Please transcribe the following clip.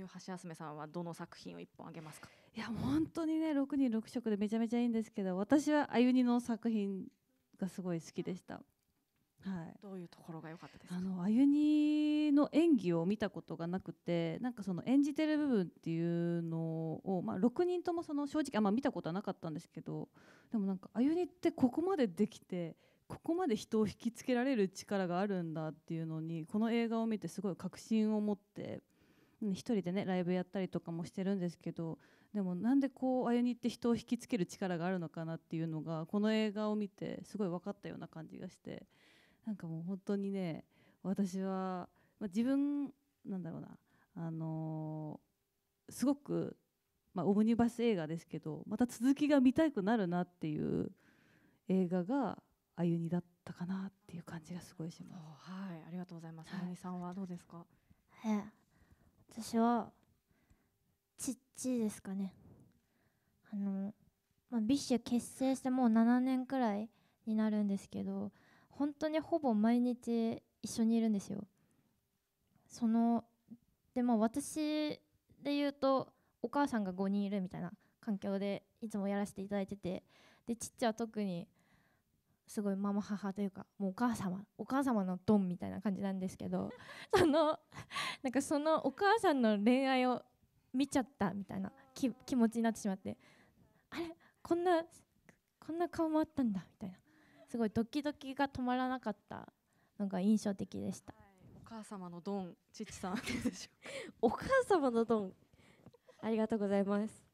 いう橋休さんはどの作品を一本あげますかいや本当にね6人6色でめちゃめちゃいいんですけど私はあゆにの作品がすごい好きでした。はい、どういうところが良かったですかあのあゆにの演技を見たことがなくてなんかその演じてる部分っていうのを、まあ、6人ともその正直あんま見たことはなかったんですけどでもなんかあゆにってここまでできてここまで人を引きつけられる力があるんだっていうのにこの映画を見てすごい確信を持って1人でねライブやったりとかもしてるんですけどでもなんでこうあゆにって人を引きつける力があるのかなっていうのがこの映画を見てすごい分かったような感じがしてなんかもう本当にね私は、まあ、自分なんだろうなあのー、すごく、まあ、オムニバス映画ですけどまた続きが見たくなるなっていう映画があゆにだったかなっていう感じがすごいします。はい、ありがとうございます。さんはどうですか。え、私は父ですかねあの、まあ、ビッシュ結成してもう7年くらいになるんですけど本当にほぼ毎日一緒にいるんですよそのでも私で言うとお母さんが5人いるみたいな環境でいつもやらせていただいててでちっち特にすごいママ母というかもうお母様お母様のドンみたいな感じなんですけど そのなんかそのお母さんの恋愛を見ちゃったみたいな気気持ちになってしまってあれこんなこんな顔もあったんだみたいなすごいドキドキが止まらなかったのが印象的でした、はい、お母様のドンちっちさん お母様のドンありがとうございます